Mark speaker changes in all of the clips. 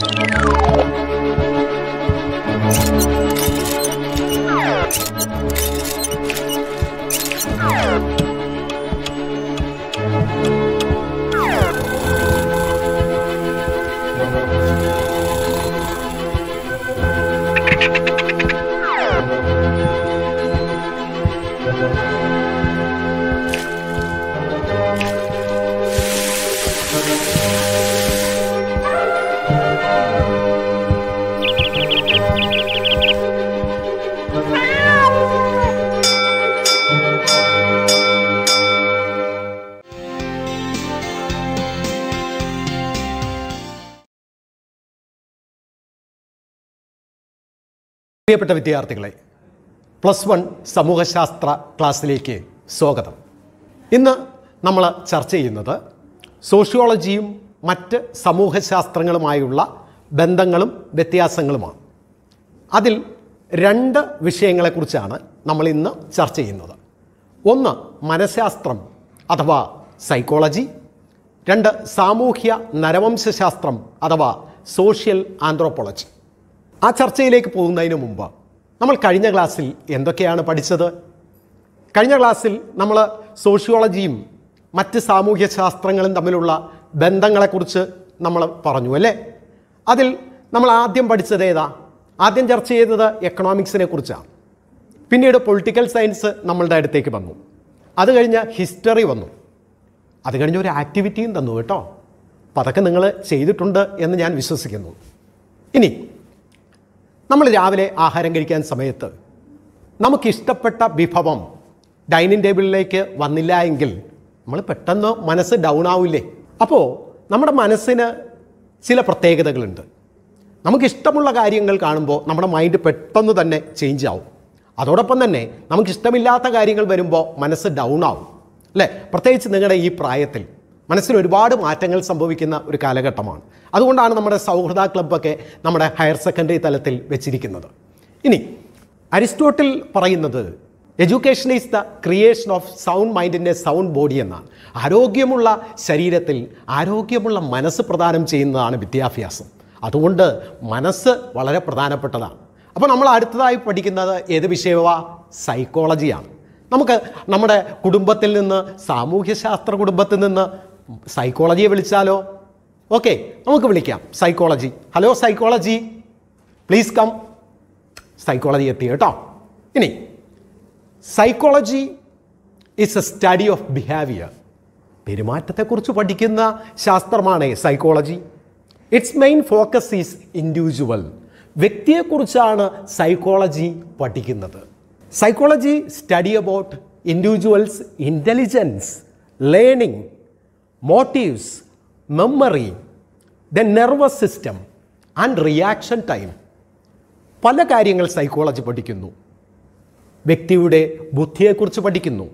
Speaker 1: Música പ്രിയപ്പെട്ട വിദ്യാർത്ഥികളെ plus one സമൂഹശാസ്ത്ര ക്ലാസ്സിലേക്ക് സ്വാഗതം ഇന്ന് നമ്മൾ ചർച്ച ചെയ്യുന്നത് സോഷ്യോളജിയും മറ്റ് സമൂഹശാസ്ത്രങ്ങളുമായുള്ള ബന്ധങ്ങളും വ്യത്യാസങ്ങളുമാണ് അതിൽ രണ്ട് വിഷയങ്ങളെക്കുറിച്ചാണ് നമ്മൾ ഇന്ന് ചർച്ച ചെയ്യുന്നത് ഒന്ന് മനഃശാസ്ത്രം അഥവാ സൈക്കോളജി രണ്ട് സാമൂഹ്യ നരവംശശാസ്ത്രം അഥവാ സോഷ്യൽ ആന്ത്രോപോളജി ആ ചർച്ചയിലേക്ക് പോകുന്നതിന് മുമ്പ് നമ്മൾ കഴിഞ്ഞ ക്ലാസ്സിൽ എന്തൊക്കെയാണ് പഠിച്ചത് കഴിഞ്ഞ ക്ലാസ്സിൽ നമ്മൾ സോഷ്യോളജിയും മറ്റ് സാമൂഹ്യ ശാസ്ത്രങ്ങളും തമ്മിലുള്ള ബന്ധങ്ങളെക്കുറിച്ച് നമ്മൾ പറഞ്ഞു അല്ലേ അതിൽ നമ്മൾ ആദ്യം പഠിച്ചത് ഏതാ ആദ്യം ചർച്ച ചെയ്തത് എക്കണോമിക്സിനെ കുറിച്ചാണ് പിന്നീട് പൊളിറ്റിക്കൽ സയൻസ് നമ്മളുടെ അടുത്തേക്ക് വന്നു അത് കഴിഞ്ഞ് ഹിസ്റ്ററി വന്നു അത് കഴിഞ്ഞ് ഒരു ആക്ടിവിറ്റിയും തന്നു കേട്ടോ അപ്പം അതൊക്കെ നിങ്ങൾ ചെയ്തിട്ടുണ്ട് എന്ന് ഞാൻ വിശ്വസിക്കുന്നു ഇനി നമ്മൾ രാവിലെ ആഹാരം കഴിക്കാൻ സമയത്ത് നമുക്കിഷ്ടപ്പെട്ട വിഭവം ഡൈനിങ് ടേബിളിലേക്ക് വന്നില്ല എങ്കിൽ നമ്മൾ പെട്ടെന്ന് മനസ്സ് ഡൗൺ ആവില്ലേ അപ്പോൾ നമ്മുടെ മനസ്സിന് ചില പ്രത്യേകതകളുണ്ട് നമുക്കിഷ്ടമുള്ള കാര്യങ്ങൾ കാണുമ്പോൾ നമ്മുടെ മൈൻഡ് പെട്ടെന്ന് തന്നെ ചേഞ്ച് ആവും അതോടൊപ്പം തന്നെ നമുക്കിഷ്ടമില്ലാത്ത കാര്യങ്ങൾ വരുമ്പോൾ മനസ്സ് ഡൗൺ ആവും അല്ലേ പ്രത്യേകിച്ച് നിങ്ങളുടെ ഈ പ്രായത്തിൽ മനസ്സിൽ ഒരുപാട് മാറ്റങ്ങൾ സംഭവിക്കുന്ന ഒരു കാലഘട്ടമാണ് അതുകൊണ്ടാണ് നമ്മുടെ സൗഹൃദ ക്ലബ്ബൊക്കെ നമ്മുടെ ഹയർ സെക്കൻഡറി തലത്തിൽ വെച്ചിരിക്കുന്നത് ഇനി അരിസ്റ്റോട്ടിൽ പറയുന്നത് education is the creation of sound മൈൻഡിൻ്റെ സൗണ്ട് ബോഡി എന്നാണ് ആരോഗ്യമുള്ള ശരീരത്തിൽ ആരോഗ്യമുള്ള മനസ്സ് പ്രദാനം ചെയ്യുന്നതാണ് വിദ്യാഭ്യാസം അതുകൊണ്ട് മനസ്സ് വളരെ പ്രധാനപ്പെട്ടതാണ് അപ്പോൾ നമ്മൾ അടുത്തതായി പഠിക്കുന്നത് ഏത് വിഷയമാണ് സൈക്കോളജിയാണ് നമുക്ക് നമ്മുടെ കുടുംബത്തിൽ നിന്ന് സാമൂഹ്യശാസ്ത്ര കുടുംബത്തിൽ നിന്ന് സൈക്കോളജിയെ വിളിച്ചാലോ ഓക്കെ നമുക്ക് വിളിക്കാം psychology hello psychology please come psychology എത്തി കേട്ടോ ഇനി psychology is a study of behaviour പെരുമാറ്റത്തെക്കുറിച്ച് പഠിക്കുന്ന ശാസ്ത്രമാണ് psychology its main focus is individual വ്യക്തിയെക്കുറിച്ചാണ് സൈക്കോളജി പഠിക്കുന്നത് psychology study about individuals intelligence learning motives memory then nervous system and reaction time പല കാര്യങ്ങൾ സൈക്കോളജി പഠിക്കുന്നു വ്യക്തിയുടെ ബുദ്ധിയെക്കുറിച്ച് പഠിക്കുന്നു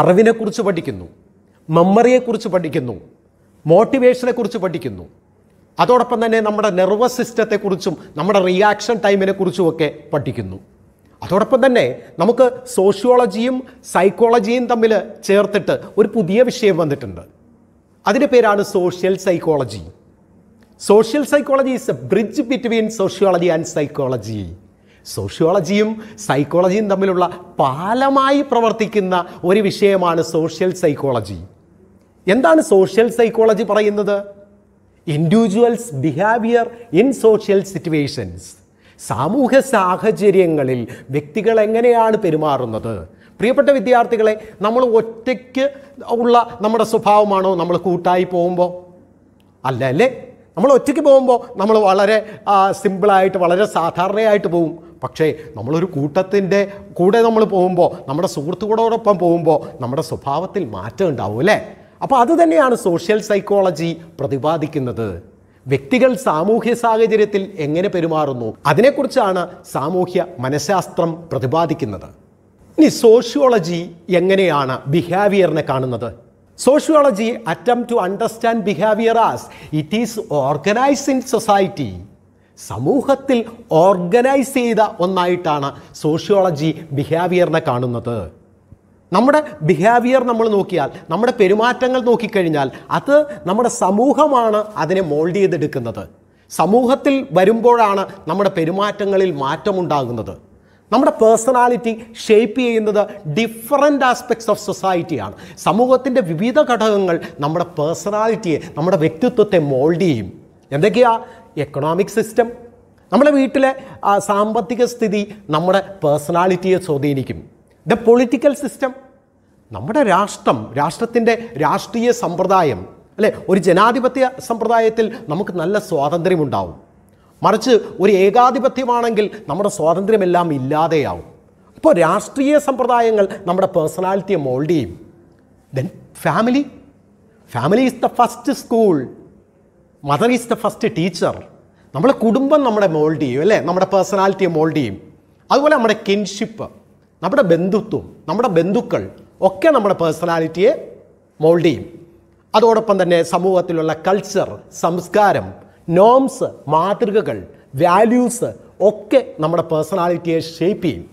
Speaker 1: അറിവിനെക്കുറിച്ച് പഠിക്കുന്നു മെമ്മറിയെക്കുറിച്ച് പഠിക്കുന്നു മോട്ടിവേഷനെക്കുറിച്ച് പഠിക്കുന്നു അതോടൊപ്പം തന്നെ നമ്മുടെ നെർവസ് സിസ്റ്റത്തെക്കുറിച്ചും നമ്മുടെ റിയാക്ഷൻ ടൈമിനെക്കുറിച്ചുമൊക്കെ പഠിക്കുന്നു അതോടൊപ്പം തന്നെ നമുക്ക് സോഷ്യോളജിയും സൈക്കോളജിയും തമ്മിൽ ചേർത്തിട്ട് ഒരു പുതിയ വിഷയം വന്നിട്ടുണ്ട് അതിൻ്റെ പേരാണ് social psychology social psychology is a bridge between sociology and psychology സോഷ്യോളജിയും സൈക്കോളജിയും തമ്മിലുള്ള പാലമായി പ്രവർത്തിക്കുന്ന ഒരു വിഷയമാണ് സോഷ്യൽ സൈക്കോളജി എന്താണ് സോഷ്യൽ സൈക്കോളജി പറയുന്നത് individuals behaviour in social situations സാമൂഹ്യ സാഹചര്യങ്ങളിൽ വ്യക്തികൾ എങ്ങനെയാണ് പെരുമാറുന്നത് പ്രിയപ്പെട്ട വിദ്യാർത്ഥികളെ നമ്മൾ ഒറ്റയ്ക്ക് ഉള്ള നമ്മുടെ സ്വഭാവമാണോ നമ്മൾ കൂട്ടായി പോകുമ്പോൾ അല്ല അല്ലേ നമ്മൾ ഒറ്റയ്ക്ക് പോകുമ്പോൾ നമ്മൾ വളരെ സിമ്പിളായിട്ട് വളരെ സാധാരണയായിട്ട് പോകും പക്ഷേ നമ്മളൊരു കൂട്ടത്തിൻ്റെ കൂടെ നമ്മൾ പോകുമ്പോൾ നമ്മുടെ സുഹൃത്തുക്കളോടൊപ്പം പോകുമ്പോൾ നമ്മുടെ സ്വഭാവത്തിൽ മാറ്റം ഉണ്ടാവും അല്ലേ അപ്പോൾ അതുതന്നെയാണ് സോഷ്യൽ സൈക്കോളജി പ്രതിപാദിക്കുന്നത് വ്യക്തികൾ സാമൂഹ്യ സാഹചര്യത്തിൽ എങ്ങനെ പെരുമാറുന്നു അതിനെക്കുറിച്ചാണ് സാമൂഹ്യ മനഃശാസ്ത്രം പ്രതിപാദിക്കുന്നത് ഇനി സോഷ്യോളജി എങ്ങനെയാണ് ബിഹേവിയറിനെ കാണുന്നത് sociology attempt to understand behaviour as it is organise in society സമൂഹത്തിൽ ഓർഗനൈസ് ചെയ്ത ഒന്നായിട്ടാണ് സോഷ്യോളജി ബിഹേവിയറിനെ കാണുന്നത് നമ്മുടെ ബിഹേവിയർ നമ്മൾ നോക്കിയാൽ നമ്മുടെ പെരുമാറ്റങ്ങൾ നോക്കിക്കഴിഞ്ഞാൽ അത് നമ്മുടെ സമൂഹമാണ് അതിനെ മോൾഡ് ചെയ്തെടുക്കുന്നത് സമൂഹത്തിൽ വരുമ്പോഴാണ് നമ്മുടെ പെരുമാറ്റങ്ങളിൽ മാറ്റമുണ്ടാകുന്നത് നമ്മുടെ പേഴ്സണാലിറ്റി ഷേപ്പ് ചെയ്യുന്നത് ഡിഫറെൻ്റ് ആസ്പെക്ട്സ് ഓഫ് സൊസൈറ്റിയാണ് സമൂഹത്തിൻ്റെ വിവിധ ഘടകങ്ങൾ നമ്മുടെ പേഴ്സണാലിറ്റിയെ നമ്മുടെ വ്യക്തിത്വത്തെ മോൾഡ് ചെയ്യും എന്തൊക്കെയാ എക്കണോമിക് സിസ്റ്റം നമ്മുടെ വീട്ടിലെ സാമ്പത്തിക സ്ഥിതി നമ്മുടെ പേഴ്സണാലിറ്റിയെ സ്വാധീനിക്കും ദ പൊളിറ്റിക്കൽ സിസ്റ്റം നമ്മുടെ രാഷ്ട്രം രാഷ്ട്രത്തിൻ്റെ രാഷ്ട്രീയ സമ്പ്രദായം അല്ലെ ഒരു ജനാധിപത്യ സമ്പ്രദായത്തിൽ നമുക്ക് നല്ല സ്വാതന്ത്ര്യമുണ്ടാവും മറിച്ച് ഒരു ഏകാധിപത്യമാണെങ്കിൽ നമ്മുടെ സ്വാതന്ത്ര്യമെല്ലാം ഇല്ലാതെയാവും അപ്പോൾ രാഷ്ട്രീയ സമ്പ്രദായങ്ങൾ നമ്മുടെ പേഴ്സണാലിറ്റിയെ മോൾഡ് ചെയ്യും then family family is the first school mother is the first teacher നമ്മുടെ കുടുംബം നമ്മുടെ മോൾഡ് ചെയ്യും അല്ലേ നമ്മുടെ പേഴ്സണാലിറ്റിയെ മോൾഡ് ചെയ്യും അതുപോലെ നമ്മുടെ കിൻഷിപ്പ് നമ്മുടെ ബന്ധുത്വം നമ്മുടെ ബന്ധുക്കൾ ഒക്കെ നമ്മുടെ പേഴ്സണാലിറ്റിയെ മോൾഡ് ചെയ്യും അതോടൊപ്പം തന്നെ സമൂഹത്തിലുള്ള കൾച്ചർ സംസ്കാരം നോംസ് മാതൃകകൾ വാല്യൂസ് ഒക്കെ നമ്മുടെ പേഴ്സണാലിറ്റിയെ ഷേപ്പ് ചെയ്യും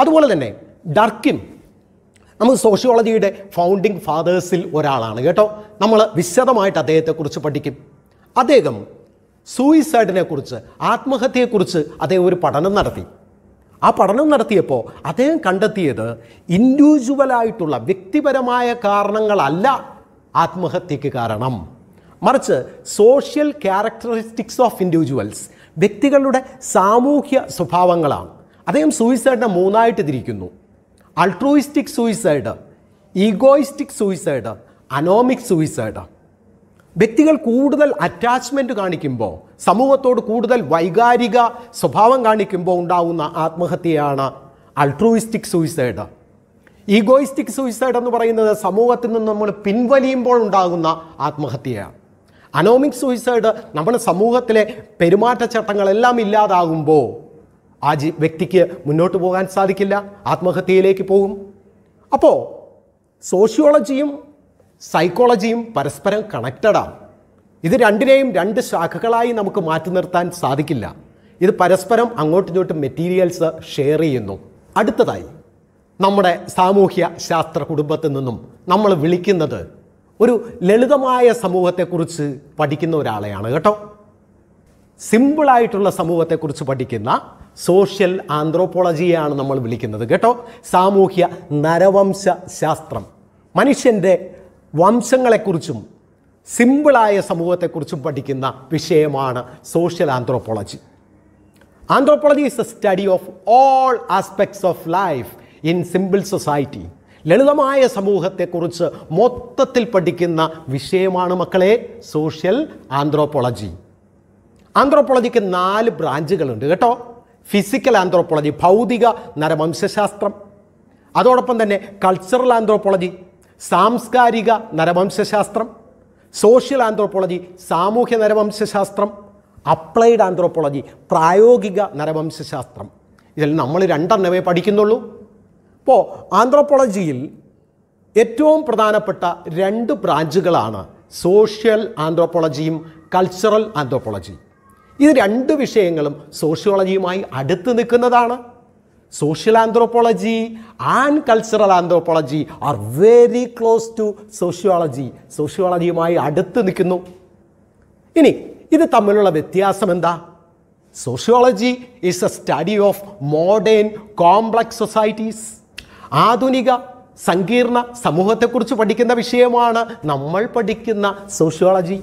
Speaker 1: അതുപോലെ തന്നെ ഡർക്കിൻ നമുക്ക് സോഷ്യോളജിയുടെ ഫൗണ്ടിങ് ഫാദേഴ്സിൽ ഒരാളാണ് കേട്ടോ നമ്മൾ വിശദമായിട്ട് അദ്ദേഹത്തെക്കുറിച്ച് പഠിക്കും അദ്ദേഹം സൂയിസൈഡിനെക്കുറിച്ച് ആത്മഹത്യയെക്കുറിച്ച് അദ്ദേഹം ഒരു പഠനം നടത്തി ആ പഠനം നടത്തിയപ്പോൾ അദ്ദേഹം കണ്ടെത്തിയത് ഇൻഡിവിജ്വലായിട്ടുള്ള വ്യക്തിപരമായ കാരണങ്ങളല്ല ആത്മഹത്യക്ക് കാരണം മറിച്ച് സോഷ്യൽ ക്യാരക്ടറിസ്റ്റിക്സ് ഓഫ് ഇൻഡിവിജ്വൽസ് വ്യക്തികളുടെ സാമൂഹ്യ സ്വഭാവങ്ങളാണ് അദ്ദേഹം സൂയിസൈഡിനെ മൂന്നായിട്ട് തിരിക്കുന്നു altruistic suicide egoistic suicide anomic suicide വ്യക്തികൾ കൂടുതൽ അറ്റാച്ച്മെൻറ്റ് കാണിക്കുമ്പോൾ സമൂഹത്തോട് കൂടുതൽ വൈകാരിക സ്വഭാവം കാണിക്കുമ്പോൾ ഉണ്ടാവുന്ന ആത്മഹത്യയാണ് അൾട്രോയിസ്റ്റിക് സൂയിസൈഡ് ഈഗോയിസ്റ്റിക് സൂയിസൈഡ് എന്ന് പറയുന്നത് സമൂഹത്തിൽ നിന്ന് നമ്മൾ പിൻവലിയുമ്പോൾ ഉണ്ടാകുന്ന ആത്മഹത്യയാണ് അനോമിക് സൂയിസൈഡ് നമ്മുടെ സമൂഹത്തിലെ പെരുമാറ്റച്ചട്ടങ്ങളെല്ലാം ഇല്ലാതാകുമ്പോൾ ആ ജി വ്യക്തിക്ക് മുന്നോട്ട് പോകാൻ സാധിക്കില്ല ആത്മഹത്യയിലേക്ക് പോകും അപ്പോൾ സോഷ്യോളജിയും സൈക്കോളജിയും പരസ്പരം കണക്റ്റഡാണ് ഇത് രണ്ടിനെയും രണ്ട് ശാഖകളായി നമുക്ക് മാറ്റി നിർത്താൻ സാധിക്കില്ല ഇത് പരസ്പരം അങ്ങോട്ടും ഇങ്ങോട്ടും മെറ്റീരിയൽസ് ഷെയർ ചെയ്യുന്നു അടുത്തതായി നമ്മുടെ സാമൂഹ്യ ശാസ്ത്ര കുടുംബത്തിൽ നിന്നും നമ്മൾ വിളിക്കുന്നത് ഒരു ലളിതമായ സമൂഹത്തെക്കുറിച്ച് പഠിക്കുന്ന ഒരാളെയാണ് കേട്ടോ സിമ്പിളായിട്ടുള്ള സമൂഹത്തെക്കുറിച്ച് പഠിക്കുന്ന സോഷ്യൽ ആന്ത്രോപോളജിയാണ് നമ്മൾ വിളിക്കുന്നത് കേട്ടോ സാമൂഹ്യ നരവംശ ശാസ്ത്രം മനുഷ്യൻ്റെ വംശങ്ങളെക്കുറിച്ചും സിമ്പിളായ സമൂഹത്തെക്കുറിച്ചും പഠിക്കുന്ന വിഷയമാണ് social anthropology anthropology is a study of all aspects of life in simple society ലളിതമായ സമൂഹത്തെക്കുറിച്ച് മൊത്തത്തിൽ പഠിക്കുന്ന വിഷയമാണ് മക്കളെ സോഷ്യൽ ആന്ത്രോപ്പോളജി ആന്ത്രോപ്പോളജിക്ക് നാല് ബ്രാഞ്ചുകളുണ്ട് കേട്ടോ ഫിസിക്കൽ ആന്ത്രോപ്പോളജി ഭൗതിക നരവംശശാസ്ത്രം അതോടൊപ്പം തന്നെ കൾച്ചറൽ ആന്ത്രോപ്പോളജി സാംസ്കാരിക നരവംശശാസ്ത്രം സോഷ്യൽ ആന്ത്രോപ്പോളജി സാമൂഹ്യ നരവംശശാസ്ത്രം അപ്ലൈഡ് ആന്ത്രോപ്പോളജി പ്രായോഗിക നരവംശശാസ്ത്രം ഇതിൽ നമ്മൾ രണ്ടെണ്ണമേ പഠിക്കുന്നുള്ളൂ അപ്പോൾ ആന്ത്രോപ്പോളജിയിൽ ഏറ്റവും പ്രധാനപ്പെട്ട രണ്ട് ബ്രാഞ്ചുകളാണ് സോഷ്യൽ ആന്ത്രോപ്പോളജിയും കൾച്ചറൽ ആന്ത്രോപോളജിയും ഇത് രണ്ട് വിഷയങ്ങളും സോഷ്യോളജിയുമായി അടുത്ത് നിൽക്കുന്നതാണ് social anthropology and cultural anthropology are very close to sociology സോഷ്യോളജിയുമായി അടുത്ത് നിൽക്കുന്നു ഇനി ഇത് തമ്മിലുള്ള വ്യത്യാസം എന്താ sociology is a study of modern complex societies ആധുനിക സങ്കീർണ സമൂഹത്തെക്കുറിച്ച് പഠിക്കുന്ന വിഷയമാണ് നമ്മൾ പഠിക്കുന്ന sociology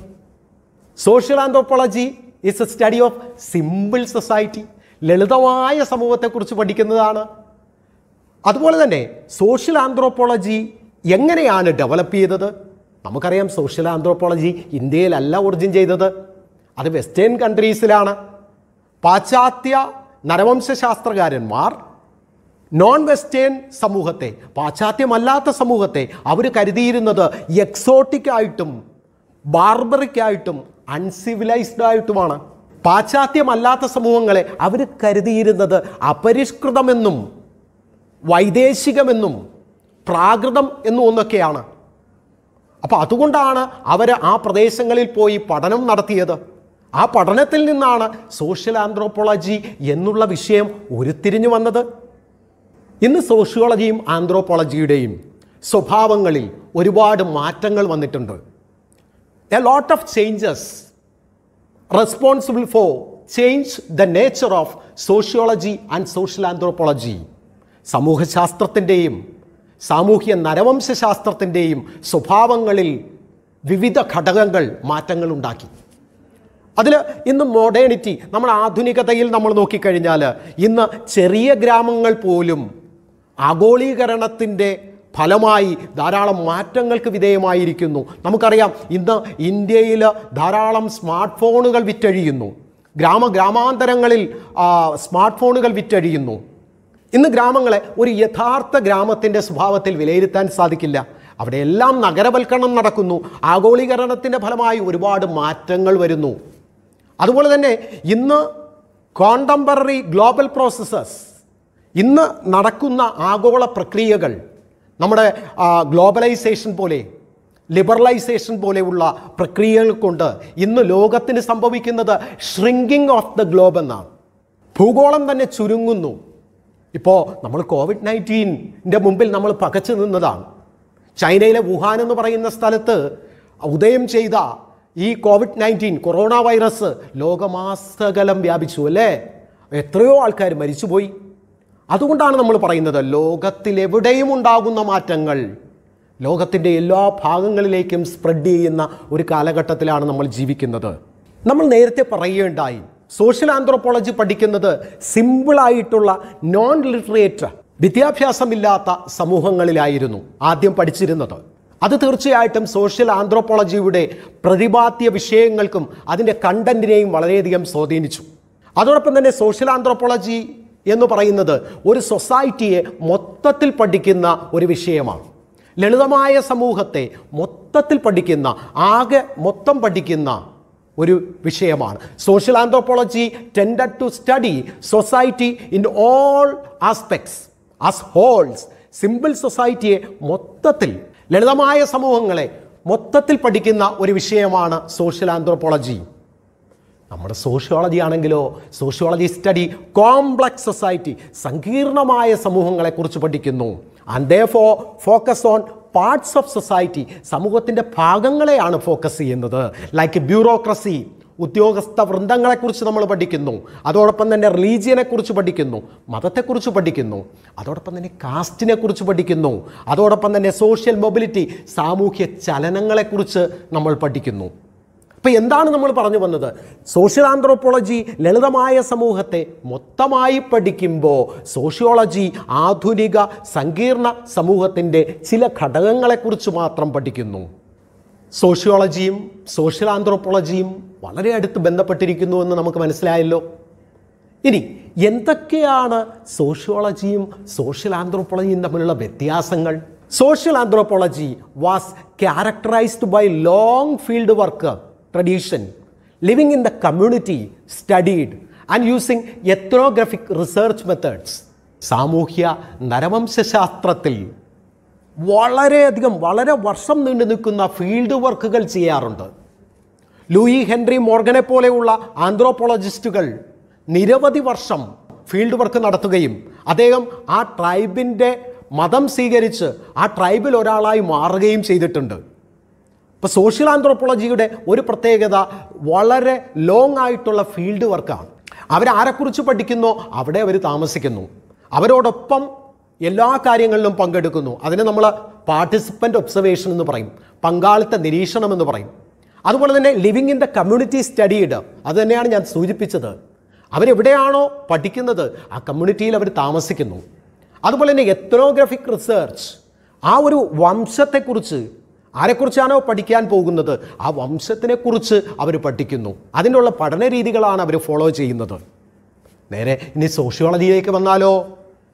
Speaker 1: social anthropology is a study of simple society ലളിതമായ സമൂഹത്തെക്കുറിച്ച് പഠിക്കുന്നതാണ് അതുപോലെ തന്നെ സോഷ്യൽ ആന്ത്രോപ്പോളജി എങ്ങനെയാണ് ഡെവലപ്പ് ചെയ്തത് നമുക്കറിയാം സോഷ്യൽ ആന്ത്രോപ്പോളജി ഇന്ത്യയിലല്ല ഒറിജിൻ ചെയ്തത് അത് വെസ്റ്റേൺ കൺട്രീസിലാണ് പാശ്ചാത്യ നരവംശാസ്ത്രകാരന്മാർ നോൺ വെസ്റ്റേൺ സമൂഹത്തെ പാശ്ചാത്യമല്ലാത്ത സമൂഹത്തെ അവർ കരുതിയിരുന്നത് എക്സോട്ടിക്കായിട്ടും ബാർബറിക്കായിട്ടും അൺസിവിലൈസ്ഡായിട്ടുമാണ് ആയിട്ടുമാണ് പാശ്ചാത്യമല്ലാത്ത സമൂഹങ്ങളെ അവർ കരുതിയിരുന്നത് അപരിഷ്കൃതമെന്നും വൈദേശികമെന്നും പ്രാകൃതം എന്നും ഒന്നൊക്കെയാണ് അപ്പോൾ അതുകൊണ്ടാണ് അവർ ആ പ്രദേശങ്ങളിൽ പോയി പഠനം നടത്തിയത് ആ പഠനത്തിൽ നിന്നാണ് സോഷ്യൽ ആന്ത്രോപ്പോളജി എന്നുള്ള വിഷയം ഉരുത്തിരിഞ്ഞു വന്നത് ഇന്ന് സോഷ്യോളജിയും ആന്ത്രോപ്പോളജിയുടെയും സ്വഭാവങ്ങളിൽ ഒരുപാട് മാറ്റങ്ങൾ വന്നിട്ടുണ്ട് a lot of changes responsible for change the nature of sociology and social anthropology സമൂഹശാസ്ത്രത്തിൻ്റെയും സാമൂഹ്യ നരവംശാസ്ത്രത്തിൻ്റെയും സ്വഭാവങ്ങളിൽ വിവിധ ഘടകങ്ങൾ മാറ്റങ്ങൾ ഉണ്ടാക്കി അതിൽ ഇന്ന് മോഡേണിറ്റി നമ്മൾ ആധുനികതയിൽ നമ്മൾ നോക്കിക്കഴിഞ്ഞാൽ ഇന്ന് ചെറിയ ഗ്രാമങ്ങൾ പോലും ആഗോളീകരണത്തിൻ്റെ ഫലമായി ധാരാളം മാറ്റങ്ങൾക്ക് വിധേയമായിരിക്കുന്നു നമുക്കറിയാം ഇന്ന് ഇന്ത്യയിൽ ധാരാളം സ്മാർട്ട് ഫോണുകൾ വിറ്റഴിയുന്നു ഗ്രാമ ഗ്രാമാന്തരങ്ങളിൽ സ്മാർട്ട് ഫോണുകൾ വിറ്റഴിയുന്നു ഇന്ന് ഗ്രാമങ്ങളെ ഒരു യഥാർത്ഥ ഗ്രാമത്തിൻ്റെ സ്വഭാവത്തിൽ വിലയിരുത്താൻ സാധിക്കില്ല അവിടെയെല്ലാം നഗരവൽക്കരണം നടക്കുന്നു ആഗോളീകരണത്തിൻ്റെ ഫലമായി ഒരുപാട് മാറ്റങ്ങൾ വരുന്നു അതുപോലെ തന്നെ ഇന്ന് കോണ്ടംപററി ഗ്ലോബൽ പ്രോസസ്സസ് ഇന്ന് നടക്കുന്ന ആഗോള പ്രക്രിയകൾ നമ്മുടെ ഗ്ലോബലൈസേഷൻ പോലെ ലിബറലൈസേഷൻ പോലെയുള്ള പ്രക്രിയകൾ കൊണ്ട് ഇന്ന് ലോകത്തിന് സംഭവിക്കുന്നത് ഷ്രിങ്കിങ് ഓഫ് ദ ഗ്ലോബ് എന്നാണ് ഭൂഗോളം തന്നെ ചുരുങ്ങുന്നു ഇപ്പോൾ നമ്മൾ കോവിഡ് നയൻറ്റീൻ്റെ മുമ്പിൽ നമ്മൾ പകച്ചു നിന്നതാണ് ചൈനയിലെ വുഹാൻ എന്ന് പറയുന്ന സ്ഥലത്ത് ഉദയം ചെയ്ത ഈ കോവിഡ് നയൻറ്റീൻ കൊറോണ വൈറസ് ലോകമാസകലം വ്യാപിച്ചു അല്ലേ എത്രയോ ആൾക്കാർ മരിച്ചുപോയി അതുകൊണ്ടാണ് നമ്മൾ പറയുന്നത് എവിടെയും ഉണ്ടാകുന്ന മാറ്റങ്ങൾ ലോകത്തിൻ്റെ എല്ലാ ഭാഗങ്ങളിലേക്കും സ്പ്രെഡ് ചെയ്യുന്ന ഒരു കാലഘട്ടത്തിലാണ് നമ്മൾ ജീവിക്കുന്നത് നമ്മൾ നേരത്തെ പറയുകയുണ്ടായി സോഷ്യൽ ആന്ത്രോപോളജി പഠിക്കുന്നത് സിമ്പിളായിട്ടുള്ള നോൺ ലിറ്ററേറ്റ് വിദ്യാഭ്യാസമില്ലാത്ത സമൂഹങ്ങളിലായിരുന്നു ആദ്യം പഠിച്ചിരുന്നത് അത് തീർച്ചയായിട്ടും സോഷ്യൽ ആന്ത്രോപോളജിയുടെ പ്രതിപാദ്യ വിഷയങ്ങൾക്കും അതിൻ്റെ കണ്ടൻറ്റിനെയും വളരെയധികം സ്വാധീനിച്ചു അതോടൊപ്പം തന്നെ സോഷ്യൽ ആന്ത്രോപോളജി എന്ന് പറയുന്നത് ഒരു സൊസൈറ്റിയെ മൊത്തത്തിൽ പഠിക്കുന്ന ഒരു വിഷയമാണ് ലളിതമായ സമൂഹത്തെ മൊത്തത്തിൽ പഠിക്കുന്ന ആകെ മൊത്തം പഠിക്കുന്ന ഒരു വിഷയമാണ് social anthropology tended to study society in all aspects as wholes simple സൊസൈറ്റിയെ മൊത്തത്തിൽ ലളിതമായ സമൂഹങ്ങളെ മൊത്തത്തിൽ പഠിക്കുന്ന ഒരു വിഷയമാണ് സോഷ്യൽ ആന്ത്രോപോളജി നമ്മുടെ സോഷ്യോളജി ആണെങ്കിലോ സോഷ്യോളജി സ്റ്റഡി കോംപ്ലക്സ് സൊസൈറ്റി സങ്കീർണമായ സമൂഹങ്ങളെക്കുറിച്ച് പഠിക്കുന്നു and they for focus on parts of society സമൂഹത്തിൻ്റെ ഭാഗങ്ങളെയാണ് ഫോക്കസ് ചെയ്യുന്നത് ലൈക്ക് ബ്യൂറോക്രസി ഉദ്യോഗസ്ഥ വൃന്ദങ്ങളെക്കുറിച്ച് നമ്മൾ പഠിക്കുന്നു അതോടൊപ്പം തന്നെ റിലീജിയനെക്കുറിച്ച് പഠിക്കുന്നു മതത്തെക്കുറിച്ച് പഠിക്കുന്നു അതോടൊപ്പം തന്നെ കാസ്റ്റിനെക്കുറിച്ച് പഠിക്കുന്നു അതോടൊപ്പം തന്നെ സോഷ്യൽ മൊബിലിറ്റി സാമൂഹ്യ ചലനങ്ങളെക്കുറിച്ച് നമ്മൾ പഠിക്കുന്നു അപ്പോൾ എന്താണ് നമ്മൾ പറഞ്ഞു വന്നത് സോഷ്യൽ ആന്ത്രോപ്പോളജി ലളിതമായ സമൂഹത്തെ മൊത്തമായി പഠിക്കുമ്പോൾ സോഷ്യോളജി ആധുനിക സങ്കീർണ സമൂഹത്തിൻ്റെ ചില ഘടകങ്ങളെക്കുറിച്ച് മാത്രം പഠിക്കുന്നു സോഷ്യോളജിയും സോഷ്യൽ ആന്ത്രോപ്പോളജിയും വളരെ അടുത്ത് ബന്ധപ്പെട്ടിരിക്കുന്നു എന്ന് നമുക്ക് മനസ്സിലായല്ലോ ഇനി എന്തൊക്കെയാണ് സോഷ്യോളജിയും സോഷ്യൽ ആന്ത്രോപ്പോളജിയും തമ്മിലുള്ള വ്യത്യാസങ്ങൾ social anthropology was characterised by long field work tradition living in the community studied and using ethnographic research methods സാമൂഹ്യ നരവംശാസ്ത്രത്തിൽ വളരെയധികം വളരെ വർഷം നീണ്ടു നിൽക്കുന്ന ഫീൽഡ് വർക്കുകൾ ചെയ്യാറുണ്ട് ലൂയി ഹെൻറി മോർഗനെ പോലെയുള്ള ആന്ത്രോപോളജിസ്റ്റുകൾ നിരവധി വർഷം ഫീൽഡ് വർക്ക് നടത്തുകയും അദ്ദേഹം ആ ട്രൈബിൻ്റെ മതം സ്വീകരിച്ച് ആ ട്രൈബിൽ ഒരാളായി മാറുകയും ചെയ്തിട്ടുണ്ട് ഇപ്പോൾ സോഷ്യൽ ആന്ത്രോപ്പോളജിയുടെ ഒരു പ്രത്യേകത വളരെ ലോങ് ആയിട്ടുള്ള ഫീൽഡ് വർക്കാണ് അവരാരെക്കുറിച്ച് പഠിക്കുന്നോ അവിടെ അവർ താമസിക്കുന്നു അവരോടൊപ്പം എല്ലാ കാര്യങ്ങളിലും പങ്കെടുക്കുന്നു അതിനെ നമ്മൾ പാർട്ടിസിപ്പൻ്റ് ഒബ്സർവേഷൻ എന്ന് പറയും പങ്കാളിത്ത നിരീക്ഷണം എന്ന് പറയും അതുപോലെ തന്നെ living in the community studied അത് തന്നെയാണ് ഞാൻ സൂചിപ്പിച്ചത് അവരെവിടെയാണോ പഠിക്കുന്നത് ആ കമ്മ്യൂണിറ്റിയിൽ അവർ താമസിക്കുന്നു അതുപോലെ തന്നെ എത്നോഗ്രഫിക് റിസർച്ച് ആ ഒരു വംശത്തെക്കുറിച്ച് ആരെക്കുറിച്ചാണോ പഠിക്കാൻ പോകുന്നത് ആ വംശത്തിനെക്കുറിച്ച് അവർ പഠിക്കുന്നു അതിനുള്ള പഠന രീതികളാണ് അവർ ഫോളോ ചെയ്യുന്നത് നേരെ ഇനി സോഷ്യോളജിയിലേക്ക് വന്നാലോ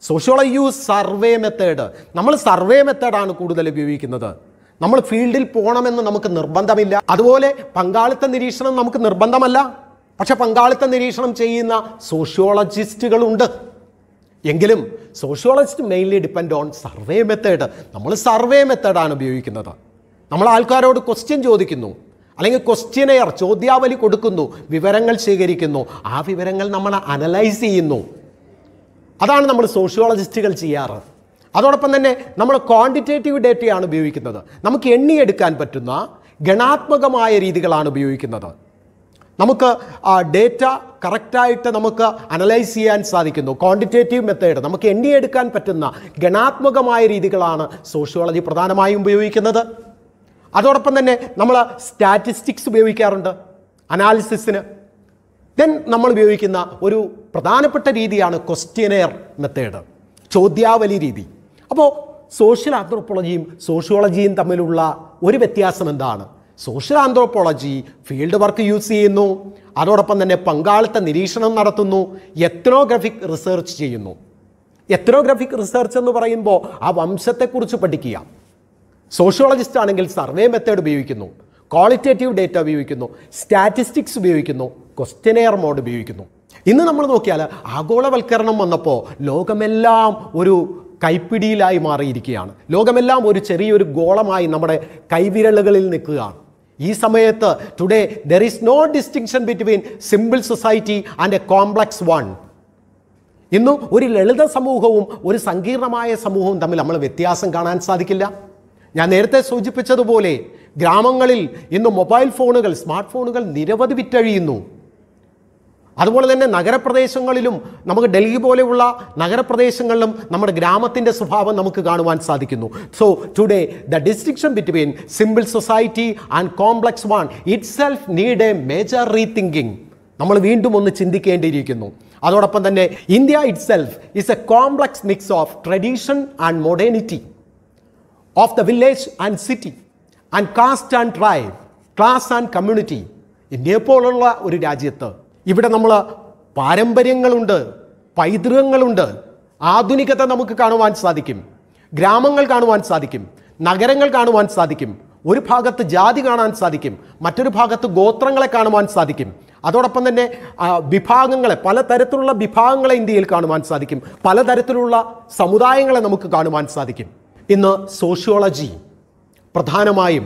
Speaker 1: സോഷ്യോളജി യൂസ് സർവേ മെത്തേഡ് നമ്മൾ സർവേ മെത്തേഡാണ് കൂടുതൽ ഉപയോഗിക്കുന്നത് നമ്മൾ ഫീൽഡിൽ പോകണമെന്ന് നമുക്ക് നിർബന്ധമില്ല അതുപോലെ പങ്കാളിത്ത നിരീക്ഷണം നമുക്ക് നിർബന്ധമല്ല പക്ഷെ പങ്കാളിത്ത നിരീക്ഷണം ചെയ്യുന്ന സോഷ്യോളജിസ്റ്റുകളുണ്ട് എങ്കിലും sociologist mainly depend on survey method നമ്മൾ സർവേ മെത്തേഡാണ് ഉപയോഗിക്കുന്നത് നമ്മൾ ആൾക്കാരോട് ക്വസ്റ്റ്യൻ ചോദിക്കുന്നു അല്ലെങ്കിൽ ക്വസ്റ്റ്യനെയർ ചോദ്യാവലി കൊടുക്കുന്നു വിവരങ്ങൾ ശേഖരിക്കുന്നു ആ വിവരങ്ങൾ നമ്മൾ അനലൈസ് ചെയ്യുന്നു അതാണ് നമ്മൾ സോഷ്യോളജിസ്റ്റുകൾ ചെയ്യാറ് അതോടൊപ്പം തന്നെ നമ്മൾ ക്വാണ്ടിറ്റേറ്റീവ് ഡേറ്റയാണ് ഉപയോഗിക്കുന്നത് നമുക്ക് എണ്ണിയെടുക്കാൻ പറ്റുന്ന ഗണാത്മകമായ രീതികളാണ് ഉപയോഗിക്കുന്നത് നമുക്ക് ഡേറ്റ കറക്റ്റായിട്ട് നമുക്ക് അനലൈസ് ചെയ്യാൻ സാധിക്കുന്നു ക്വാണ്ടിറ്റേറ്റീവ് മെത്തേഡ് നമുക്ക് എണ്ണിയെടുക്കാൻ പറ്റുന്ന ഗണാത്മകമായ രീതികളാണ് സോഷ്യോളജി പ്രധാനമായും ഉപയോഗിക്കുന്നത് അതോടൊപ്പം തന്നെ നമ്മൾ സ്റ്റാറ്റിസ്റ്റിക്സ് ഉപയോഗിക്കാറുണ്ട് അനാലിസിസിന് ദെൻ നമ്മൾ ഉപയോഗിക്കുന്ന ഒരു പ്രധാനപ്പെട്ട രീതിയാണ് ക്വസ്റ്റ്യനെയർ മെത്തേഡ് ചോദ്യാവലി രീതി അപ്പോൾ സോഷ്യൽ ആന്ത്രോപ്പോളജിയും സോഷ്യോളജിയും തമ്മിലുള്ള ഒരു വ്യത്യാസം എന്താണ് social anthropology field work use ചെയ്യുന്നു അതോടൊപ്പം തന്നെ പങ്കാളിത്ത നിരീക്ഷണം നടത്തുന്നു എത്നോഗ്രഫിക് റിസർച്ച് ചെയ്യുന്നു എത്നോഗ്രഫിക് റിസർച്ച് എന്ന് പറയുമ്പോൾ ആ വംശത്തെക്കുറിച്ച് പഠിക്കുക സോഷ്യോളജിസ്റ്റ് ആണെങ്കിൽ സർവേ മെത്തേഡ് ഉപയോഗിക്കുന്നു ക്വാളിറ്റേറ്റീവ് ഡേറ്റ ഉപയോഗിക്കുന്നു സ്റ്റാറ്റിസ്റ്റിക്സ് ഉപയോഗിക്കുന്നു ക്വസ്റ്റനെയർ മോഡ് ഉപയോഗിക്കുന്നു ഇന്ന് നമ്മൾ നോക്കിയാൽ ആഗോളവൽക്കരണം വന്നപ്പോൾ ലോകമെല്ലാം ഒരു കൈപ്പിടിയിലായി മാറിയിരിക്കുകയാണ് ലോകമെല്ലാം ഒരു ചെറിയൊരു ഗോളമായി നമ്മുടെ കൈവിരലുകളിൽ നിൽക്കുകയാണ് ഈ സമയത്ത് today there is no distinction between simple society and a complex one ഇന്ന് ഒരു ലളിത സമൂഹവും ഒരു സങ്കീർണമായ സമൂഹവും തമ്മിൽ നമ്മൾ വ്യത്യാസം കാണാൻ സാധിക്കില്ല ഞാൻ നേരത്തെ സൂചിപ്പിച്ചതുപോലെ ഗ്രാമങ്ങളിൽ ഇന്ന് മൊബൈൽ ഫോണുകൾ സ്മാർട്ട് ഫോണുകൾ നിരവധി വിറ്റഴിയുന്നു അതുപോലെ തന്നെ നഗരപ്രദേശങ്ങളിലും നമുക്ക് ഡൽഹി പോലെയുള്ള നഗരപ്രദേശങ്ങളിലും നമ്മുടെ ഗ്രാമത്തിൻ്റെ സ്വഭാവം നമുക്ക് കാണുവാൻ സാധിക്കുന്നു so today the distinction between simple society and complex one itself need a major rethinking നമ്മൾ വീണ്ടും ഒന്ന് ചിന്തിക്കേണ്ടിയിരിക്കുന്നു അതോടൊപ്പം തന്നെ India itself is a complex mix of tradition and modernity of the village and city and caste and tribe class and community ഇന്ത്യയെ പോലുള്ള ഒരു രാജ്യത്ത് ഇവിടെ നമ്മൾ പാരമ്പര്യങ്ങളുണ്ട് പൈതൃകങ്ങളുണ്ട് ആധുനികത നമുക്ക് കാണുവാൻ സാധിക്കും ഗ്രാമങ്ങൾ കാണുവാൻ സാധിക്കും നഗരങ്ങൾ കാണുവാൻ സാധിക്കും ഒരു ഭാഗത്ത് ജാതി കാണാൻ സാധിക്കും മറ്റൊരു ഭാഗത്ത് ഗോത്രങ്ങളെ കാണുവാൻ സാധിക്കും അതോടൊപ്പം തന്നെ വിഭാഗങ്ങളെ പലതരത്തിലുള്ള വിഭാഗങ്ങളെ ഇന്ത്യയിൽ കാണുവാൻ സാധിക്കും പലതരത്തിലുള്ള സമുദായങ്ങളെ നമുക്ക് കാണുവാൻ സാധിക്കും ഇന്ന് സോഷ്യോളജി പ്രധാനമായും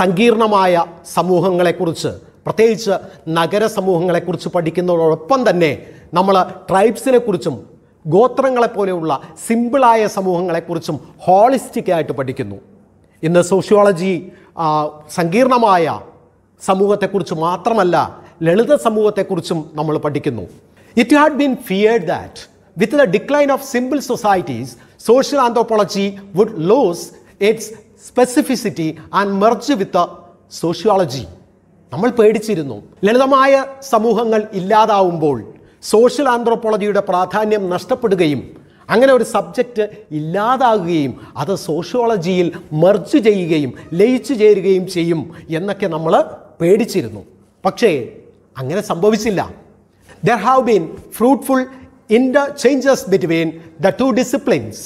Speaker 1: സങ്കീർണമായ സമൂഹങ്ങളെക്കുറിച്ച് പ്രത്യേകിച്ച് നഗര സമൂഹങ്ങളെക്കുറിച്ച് പഠിക്കുന്നതോടൊപ്പം തന്നെ നമ്മൾ ട്രൈബ്സിനെ കുറിച്ചും ഗോത്രങ്ങളെ പോലെയുള്ള സിമ്പിളായ സമൂഹങ്ങളെക്കുറിച്ചും ഹോളിസ്റ്റിക്കായിട്ട് പഠിക്കുന്നു ഇന്ന് സോഷ്യോളജി സങ്കീർണമായ സമൂഹത്തെക്കുറിച്ച് മാത്രമല്ല ലളിത സമൂഹത്തെക്കുറിച്ചും നമ്മൾ പഠിക്കുന്നു it had been feared that with the decline of simple societies social anthropology would lose its specificity and merge with the sociology. നമ്മൾ പേടിച്ചിരുന്നു ലളിതമായ സമൂഹങ്ങൾ ഇല്ലാതാവുമ്പോൾ സോഷ്യൽ ആന്ത്രോപോളജിയുടെ പ്രാധാന്യം നഷ്ടപ്പെടുകയും അങ്ങനെ ഒരു സബ്ജക്റ്റ് ഇല്ലാതാകുകയും അത് സോഷ്യോളജിയിൽ മെർജ് ചെയ്യുകയും ലയിച്ചു ചേരുകയും ചെയ്യും എന്നൊക്കെ നമ്മൾ പേടിച്ചിരുന്നു പക്ഷേ അങ്ങനെ സംഭവിച്ചില്ല there have been fruitful interchanges between the two disciplines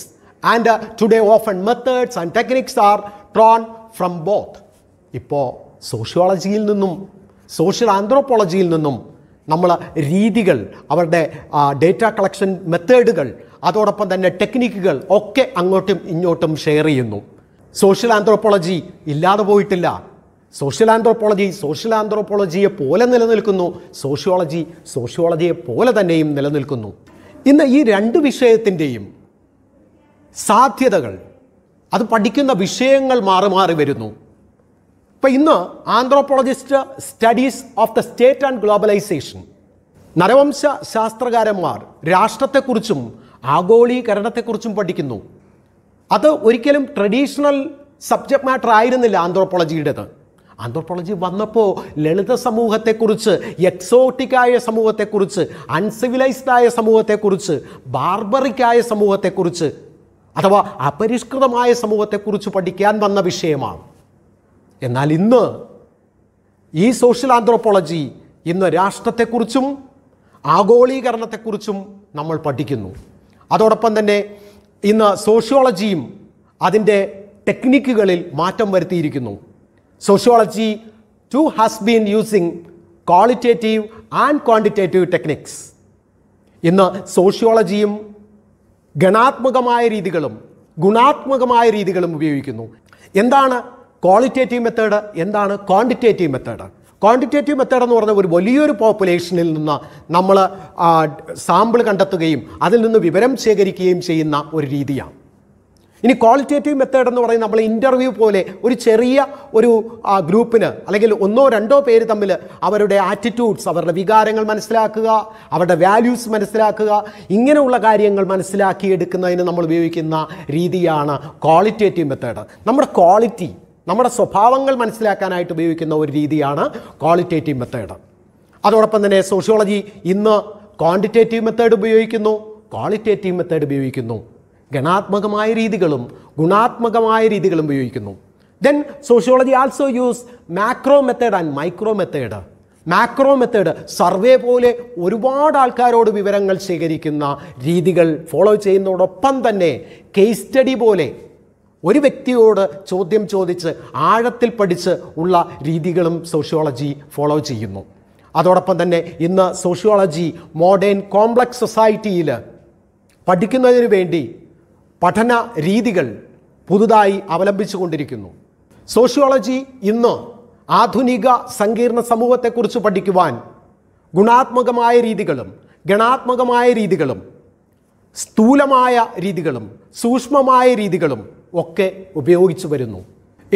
Speaker 1: and today often methods and techniques are drawn from both ഇപ്പോൾ സോഷ്യോളജിയിൽ നിന്നും സോഷ്യൽ ആന്ത്രോപോളജിയിൽ നിന്നും നമ്മൾ രീതികൾ അവരുടെ ഡേറ്റ കളക്ഷൻ മെത്തേഡുകൾ അതോടൊപ്പം തന്നെ ടെക്നിക്കുകൾ ഒക്കെ അങ്ങോട്ടും ഇങ്ങോട്ടും ഷെയർ ചെയ്യുന്നു സോഷ്യൽ ആന്ത്രോപോളജി ഇല്ലാതെ പോയിട്ടില്ല സോഷ്യൽ ആന്ത്രോപ്പോളജി സോഷ്യൽ ആന്ത്രോപ്പോളജിയെ പോലെ നിലനിൽക്കുന്നു സോഷ്യോളജി സോഷ്യോളജിയെ പോലെ തന്നെയും നിലനിൽക്കുന്നു ഇന്ന് ഈ രണ്ട് വിഷയത്തിൻ്റെയും സാധ്യതകൾ അത് പഠിക്കുന്ന വിഷയങ്ങൾ മാറി മാറി വരുന്നു ഇപ്പം ഇന്ന് anthropologist studies of the state and globalisation നരവംശ ശാസ്ത്രകാരന്മാർ രാഷ്ട്രത്തെക്കുറിച്ചും ആഗോളീകരണത്തെക്കുറിച്ചും പഠിക്കുന്നു അത് ഒരിക്കലും ട്രഡീഷണൽ സബ്ജക്റ്റ് മാറ്റർ ആയിരുന്നില്ല ആന്ത്രോപ്പോളജിയുടേത് ആന്ത്രോപോളജി വന്നപ്പോൾ ലളിത സമൂഹത്തെക്കുറിച്ച് എക്സോട്ടിക്കായ സമൂഹത്തെക്കുറിച്ച് അൺസിവിലൈസ്ഡായ സമൂഹത്തെക്കുറിച്ച് ബാർബറിക്കായ സമൂഹത്തെക്കുറിച്ച് അഥവാ അപരിഷ്കൃതമായ സമൂഹത്തെക്കുറിച്ച് പഠിക്കാൻ വന്ന വിഷയമാണ് എന്നാൽ ഇന്ന് ഈ സോഷ്യൽ ആന്ത്രോപോളജി ഇന്ന് രാഷ്ട്രത്തെക്കുറിച്ചും ആഗോളീകരണത്തെക്കുറിച്ചും നമ്മൾ പഠിക്കുന്നു അതോടൊപ്പം തന്നെ ഇന്ന് സോഷ്യോളജിയും അതിൻ്റെ ടെക്നിക്കുകളിൽ മാറ്റം വരുത്തിയിരിക്കുന്നു sociology too has been using qualitative and quantitative techniques ഇന്ന് സോഷ്യോളജിയും ഗണാത്മകമായ രീതികളും ഗുണാത്മകമായ രീതികളും ഉപയോഗിക്കുന്നു എന്താണ് ക്വാളിറ്റേറ്റീവ് മെത്തേഡ് എന്താണ് ക്വാണ്ടിറ്റേറ്റീവ് മെത്തേഡ് ക്വാണ്ടിറ്റേറ്റീവ് മെത്തേഡ് എന്ന് പറഞ്ഞാൽ ഒരു വലിയൊരു പോപ്പുലേഷനിൽ നിന്ന് നമ്മൾ സാമ്പിൾ കണ്ടെത്തുകയും അതിൽ നിന്ന് വിവരം ശേഖരിക്കുകയും ചെയ്യുന്ന ഒരു രീതിയാണ് ഇനി ക്വാളിറ്റേറ്റീവ് മെത്തേഡ് എന്ന് പറയുന്നത് നമ്മൾ ഇൻ്റർവ്യൂ പോലെ ഒരു ചെറിയ ഒരു ഗ്രൂപ്പിന് അല്ലെങ്കിൽ ഒന്നോ രണ്ടോ പേര് തമ്മിൽ അവരുടെ ആറ്റിറ്റ്യൂഡ്സ് അവരുടെ വികാരങ്ങൾ മനസ്സിലാക്കുക അവരുടെ വാല്യൂസ് മനസ്സിലാക്കുക ഇങ്ങനെയുള്ള കാര്യങ്ങൾ മനസ്സിലാക്കിയെടുക്കുന്നതിന് നമ്മൾ ഉപയോഗിക്കുന്ന രീതിയാണ് ക്വാളിറ്റേറ്റീവ് മെത്തേഡ് നമ്മുടെ ക്വാളിറ്റി നമ്മുടെ സ്വഭാവങ്ങൾ മനസ്സിലാക്കാനായിട്ട് ഉപയോഗിക്കുന്ന ഒരു രീതിയാണ് ക്വാളിറ്റേറ്റീവ് മെത്തേഡ് അതോടൊപ്പം തന്നെ സോഷ്യോളജി ഇന്ന് ക്വാണ്ടിറ്റേറ്റീവ് മെത്തേഡ് ഉപയോഗിക്കുന്നു ക്വാളിറ്റേറ്റീവ് മെത്തേഡ് ഉപയോഗിക്കുന്നു ഗണാത്മകമായ രീതികളും ഗുണാത്മകമായ രീതികളും ഉപയോഗിക്കുന്നു then sociology also use macro method and micro method macro method survey പോലെ ഒരുപാട് ആൾക്കാരോട് വിവരങ്ങൾ ശേഖരിക്കുന്ന രീതികൾ ഫോളോ ചെയ്യുന്നതോടൊപ്പം തന്നെ കേസ് സ്റ്റഡി പോലെ ഒരു വ്യക്തിയോട് ചോദ്യം ചോദിച്ച് ആഴത്തിൽ പഠിച്ച് ഉള്ള രീതികളും സോഷ്യോളജി ഫോളോ ചെയ്യുന്നു അതോടൊപ്പം തന്നെ ഇന്ന് സോഷ്യോളജി മോഡേൺ കോംപ്ലക്സ് സൊസൈറ്റിയിൽ പഠിക്കുന്നതിന് വേണ്ടി പഠന രീതികൾ പുതുതായി അവലംബിച്ചുകൊണ്ടിരിക്കുന്നു സോഷ്യോളജി ഇന്ന് ആധുനിക സങ്കീർണ സമൂഹത്തെക്കുറിച്ച് പഠിക്കുവാൻ ഗുണാത്മകമായ രീതികളും ഗണാത്മകമായ രീതികളും സ്ഥൂലമായ രീതികളും സൂക്ഷ്മമായ രീതികളും ഒക്കെ ഉപയോഗിച്ചു വരുന്നു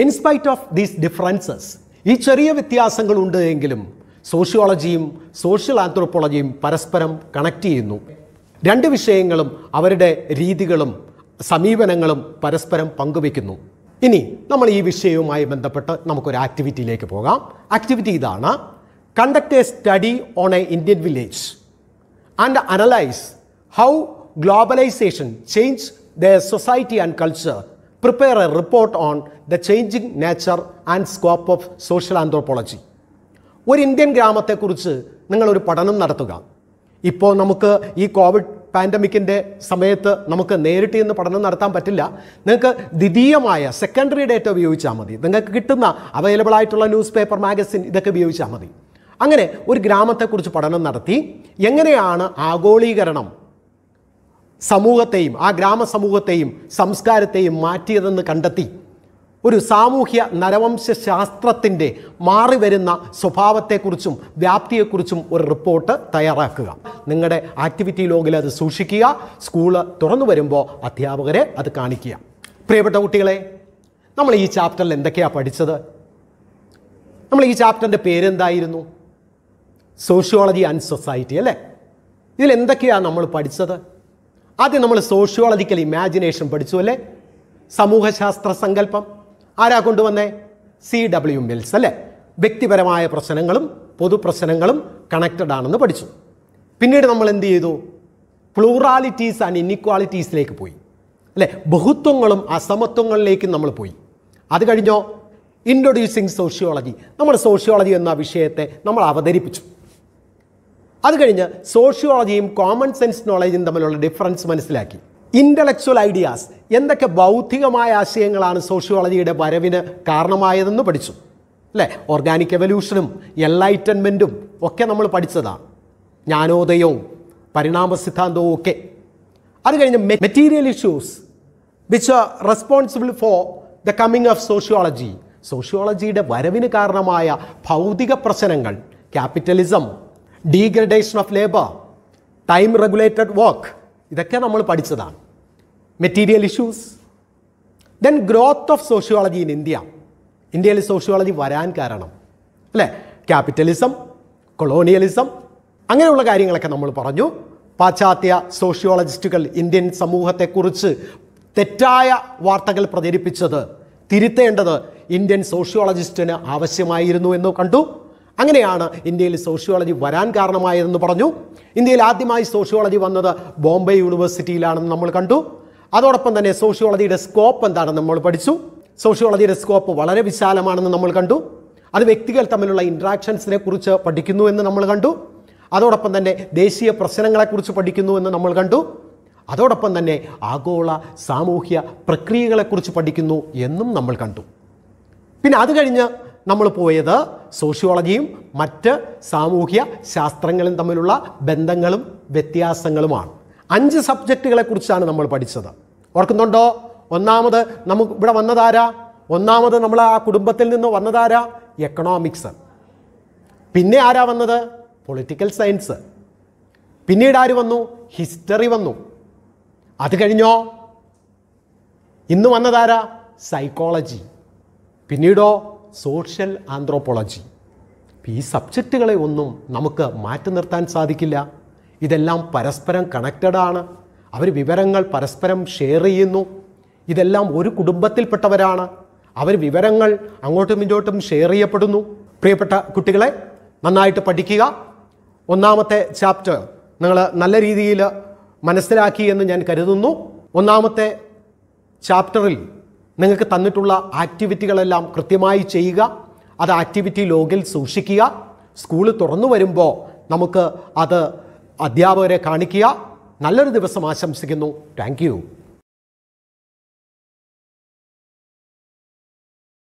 Speaker 1: ഇൻസ്പൈറ്റ് ഓഫ് ദീസ് ഡിഫറൻസസ് ഈ ചെറിയ വ്യത്യാസങ്ങളുണ്ട് എങ്കിലും സോഷ്യോളജിയും സോഷ്യൽ ആന്ത്രോപ്പോളജിയും പരസ്പരം കണക്ട് ചെയ്യുന്നു രണ്ട് വിഷയങ്ങളും അവരുടെ രീതികളും സമീപനങ്ങളും പരസ്പരം പങ്കുവയ്ക്കുന്നു ഇനി നമ്മൾ ഈ വിഷയവുമായി ബന്ധപ്പെട്ട് നമുക്കൊരു ആക്ടിവിറ്റിയിലേക്ക് പോകാം ആക്ടിവിറ്റി ഇതാണ് conduct a study on a Indian village and analyse how globalisation change the society and culture prepare a report on the changing nature and scope of social anthropology ഒരു ഇന്ത്യൻ ഗ്രാമത്തെക്കുറിച്ച് നിങ്ങളൊരു പഠനം നടത്തുക ഇപ്പോൾ നമുക്ക് ഈ കോവിഡ് പാൻഡമിക്കിൻ്റെ സമയത്ത് നമുക്ക് നേരിട്ട് ഇന്ന് പഠനം നടത്താൻ പറ്റില്ല നിങ്ങൾക്ക് ദ്വിതീയമായ സെക്കൻഡറി ഡേറ്റ ഉപയോഗിച്ചാൽ മതി നിങ്ങൾക്ക് കിട്ടുന്ന അവൈലബിൾ ആയിട്ടുള്ള ന്യൂസ് പേപ്പർ മാഗസിൻ ഇതൊക്കെ ഉപയോഗിച്ചാൽ മതി അങ്ങനെ ഒരു ഗ്രാമത്തെക്കുറിച്ച് പഠനം നടത്തി എങ്ങനെയാണ് ആഗോളീകരണം സമൂഹത്തെയും ആ ഗ്രാമസമൂഹത്തെയും സംസ്കാരത്തെയും മാറ്റിയതെന്ന് കണ്ടെത്തി ഒരു സാമൂഹ്യ നരവംശാസ്ത്രത്തിൻ്റെ മാറി മാറിവരുന്ന സ്വഭാവത്തെക്കുറിച്ചും വ്യാപ്തിയെക്കുറിച്ചും ഒരു റിപ്പോർട്ട് തയ്യാറാക്കുക നിങ്ങളുടെ ആക്ടിവിറ്റി ലോഗിൽ അത് സൂക്ഷിക്കുക സ്കൂള് തുറന്നു വരുമ്പോൾ അധ്യാപകരെ അത് കാണിക്കുക പ്രിയപ്പെട്ട കുട്ടികളെ നമ്മൾ ഈ ചാപ്റ്ററിൽ എന്തൊക്കെയാണ് പഠിച്ചത് നമ്മൾ ഈ ചാപ്റ്ററിൻ്റെ പേരെന്തായിരുന്നു സോഷ്യോളജി ആൻഡ് സൊസൈറ്റി അല്ലേ ഇതിൽ എന്തൊക്കെയാണ് നമ്മൾ പഠിച്ചത് ആദ്യം നമ്മൾ സോഷ്യോളജിക്കൽ ഇമാജിനേഷൻ പഠിച്ചു അല്ലേ സമൂഹശാസ്ത്ര സങ്കല്പം ആരാ കൊണ്ടുവന്നേ സി ഡബ്ല്യു മിൽസ് അല്ലേ വ്യക്തിപരമായ പ്രശ്നങ്ങളും പൊതുപ്രശ്നങ്ങളും കണക്റ്റഡ് ആണെന്ന് പഠിച്ചു പിന്നീട് നമ്മൾ എന്ത് ചെയ്തു പ്ലൂറാലിറ്റീസ് ആൻഡ് ഇന്നിക്വാളിറ്റീസിലേക്ക് പോയി അല്ലേ ബഹുത്വങ്ങളും അസമത്വങ്ങളിലേക്കും നമ്മൾ പോയി അത് കഴിഞ്ഞോ ഇൻട്രൊഡ്യൂസിങ് സോഷ്യോളജി നമ്മൾ സോഷ്യോളജി എന്ന വിഷയത്തെ നമ്മൾ അവതരിപ്പിച്ചു അത് കഴിഞ്ഞ് സോഷ്യോളജിയും കോമൺ സെൻസ് നോളജും തമ്മിലുള്ള ഡിഫറൻസ് മനസ്സിലാക്കി ഇൻ്റലക്ച്വൽ ഐഡിയാസ് എന്തൊക്കെ ബൗദ്ധികമായ ആശയങ്ങളാണ് സോഷ്യോളജിയുടെ വരവിന് കാരണമായതെന്ന് പഠിച്ചു അല്ലേ ഓർഗാനിക് എവല്യൂഷനും എൻലൈറ്റൻമെൻറ്റും ഒക്കെ നമ്മൾ പഠിച്ചതാണ് ജ്ഞാനോദയവും പരിണാമ സിദ്ധാന്തവും ഒക്കെ അത് കഴിഞ്ഞ് material issues which are responsible for the coming of sociology സോഷ്യോളജിയുടെ വരവിന് കാരണമായ ഭൗതിക പ്രശ്നങ്ങൾ capitalism degradation of labour time regulated work ഇതൊക്കെ നമ്മൾ പഠിച്ചതാണ് material issues then growth of sociology in India ഇന്ത്യയിൽ സോഷ്യോളജി വരാൻ കാരണം അല്ലേ ക്യാപിറ്റലിസം കൊളോണിയലിസം അങ്ങനെയുള്ള കാര്യങ്ങളൊക്കെ നമ്മൾ പറഞ്ഞു പാശ്ചാത്യ സോഷ്യോളജിസ്റ്റുകൾ ഇന്ത്യൻ സമൂഹത്തെക്കുറിച്ച് തെറ്റായ വാർത്തകൾ പ്രചരിപ്പിച്ചത് തിരുത്തേണ്ടത് ഇന്ത്യൻ സോഷ്യോളജിസ്റ്റിന് ആവശ്യമായിരുന്നു എന്ന് കണ്ടു അങ്ങനെയാണ് ഇന്ത്യയിൽ സോഷ്യോളജി വരാൻ കാരണമായതെന്ന് പറഞ്ഞു ഇന്ത്യയിൽ ആദ്യമായി സോഷ്യോളജി വന്നത് ബോംബെ യൂണിവേഴ്സിറ്റിയിലാണെന്ന് നമ്മൾ കണ്ടു അതോടൊപ്പം തന്നെ സോഷ്യോളജിയുടെ സ്കോപ്പ് എന്താണെന്ന് നമ്മൾ പഠിച്ചു സോഷ്യോളജിയുടെ സ്കോപ്പ് വളരെ വിശാലമാണെന്ന് നമ്മൾ കണ്ടു അത് വ്യക്തികൾ തമ്മിലുള്ള ഇൻട്രാക്ഷൻസിനെ കുറിച്ച് പഠിക്കുന്നു എന്ന് നമ്മൾ കണ്ടു അതോടൊപ്പം തന്നെ ദേശീയ പ്രശ്നങ്ങളെക്കുറിച്ച് പഠിക്കുന്നു എന്ന് നമ്മൾ കണ്ടു അതോടൊപ്പം തന്നെ ആഗോള സാമൂഹ്യ പ്രക്രിയകളെക്കുറിച്ച് പഠിക്കുന്നു എന്നും നമ്മൾ കണ്ടു പിന്നെ അത് കഴിഞ്ഞ് നമ്മൾ പോയത് സോഷ്യോളജിയും മറ്റ് സാമൂഹ്യ ശാസ്ത്രങ്ങളും തമ്മിലുള്ള ബന്ധങ്ങളും വ്യത്യാസങ്ങളുമാണ് അഞ്ച് സബ്ജക്റ്റുകളെക്കുറിച്ചാണ് നമ്മൾ പഠിച്ചത് ഓർക്കുന്നുണ്ടോ ഒന്നാമത് നമുക്ക് ഇവിടെ വന്നതാരാ ഒന്നാമത് നമ്മൾ ആ കുടുംബത്തിൽ നിന്ന് വന്നതാരാ എക്കണോമിക്സ് പിന്നെ ആരാ വന്നത് പൊളിറ്റിക്കൽ സയൻസ് പിന്നീട് ആര് വന്നു ഹിസ്റ്ററി വന്നു അത് കഴിഞ്ഞോ ഇന്ന് വന്നതാരാ സൈക്കോളജി പിന്നീടോ സോഷ്യൽ ആന്ത്രോപോളജി ഈ സബ്ജക്റ്റുകളെ ഒന്നും നമുക്ക് മാറ്റി നിർത്താൻ സാധിക്കില്ല ഇതെല്ലാം പരസ്പരം കണക്റ്റഡ് ആണ് അവർ വിവരങ്ങൾ പരസ്പരം ഷെയർ ചെയ്യുന്നു ഇതെല്ലാം ഒരു കുടുംബത്തിൽപ്പെട്ടവരാണ് അവർ വിവരങ്ങൾ അങ്ങോട്ടും ഇങ്ങോട്ടും ഷെയർ ചെയ്യപ്പെടുന്നു പ്രിയപ്പെട്ട കുട്ടികളെ നന്നായിട്ട് പഠിക്കുക ഒന്നാമത്തെ ചാപ്റ്റർ നിങ്ങൾ നല്ല രീതിയിൽ മനസ്സിലാക്കി എന്ന് ഞാൻ കരുതുന്നു ഒന്നാമത്തെ ചാപ്റ്ററിൽ നിങ്ങൾക്ക് തന്നിട്ടുള്ള ആക്ടിവിറ്റികളെല്ലാം കൃത്യമായി ചെയ്യുക അത് ആക്ടിവിറ്റി ലോഗിൽ സൂക്ഷിക്കുക സ്കൂൾ തുറന്നു വരുമ്പോൾ നമുക്ക് അത് അധ്യാപകരെ കാണിക്കുക നല്ലൊരു ദിവസം ആശംസിക്കുന്നു താങ്ക്